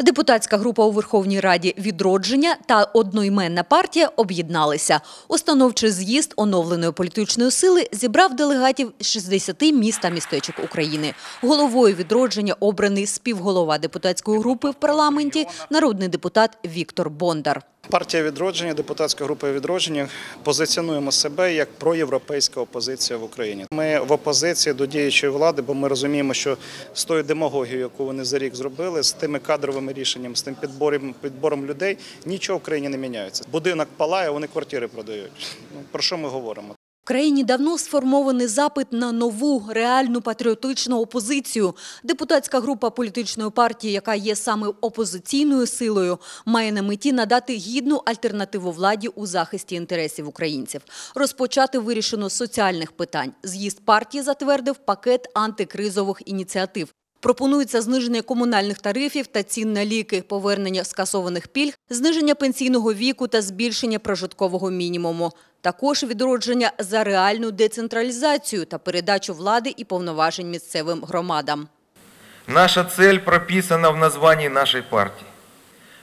Депутатська група у Верховній Раді відродження та одноіменна партія об'єдналися. Установчий з'їзд оновленої політичної сили зібрав делегатів 60 міст та містечок України. Головою відродження обраний співголова депутатської групи в парламенті народний депутат Віктор Бондар. Партія відродження, депутатська група відродження позиціонуємо себе як проєвропейська опозиція в Україні. Ми в опозиції до діючої влади, бо ми розуміємо, що з тою демагогією, яку вони за рік зробили, з тими кадровими рішеннями, з тим підбором підбором людей нічого в Україні не міняється. Будинок палає, вони квартири продають. Ну, про що ми говоримо? В країні давно сформований запит на нову реальну патріотичну опозицію. Депутатська група політичної партії, яка є саме опозиційною силою, має на меті надати гідну альтернативу владі у захисті інтересів українців, розпочати вирішено соціальних питань. З'їзд партії затвердив пакет антикризових ініціатив. Пропонується зниження комунальних тарифів та цін на ліки, повернення скасованих пільг, зниження пенсійного віку та збільшення прожиткового мінімуму. Також відродження за реальну децентралізацію та передачу влади і повноважень місцевим громадам. Наша цель прописана в названні нашої партії.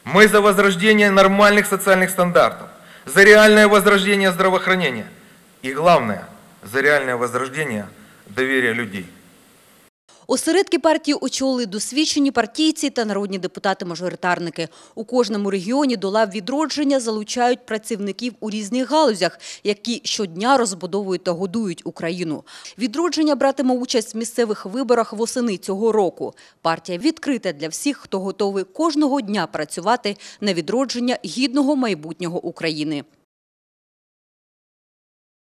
Ми за возрождення нормальних соціальних стандартів, за реальне возрождення здравоохранения і головне за реальне возрождение довіря людей. Осередки партії очолили досвідчені партійці та народні депутати-мажоритарники. У кожному регіоні до лав відродження залучають працівників у різних галузях, які щодня розбудовують та годують Україну. Відродження братиме участь в місцевих виборах восени цього року. Партія відкрита для всіх, хто готовий кожного дня працювати на відродження гідного майбутнього України.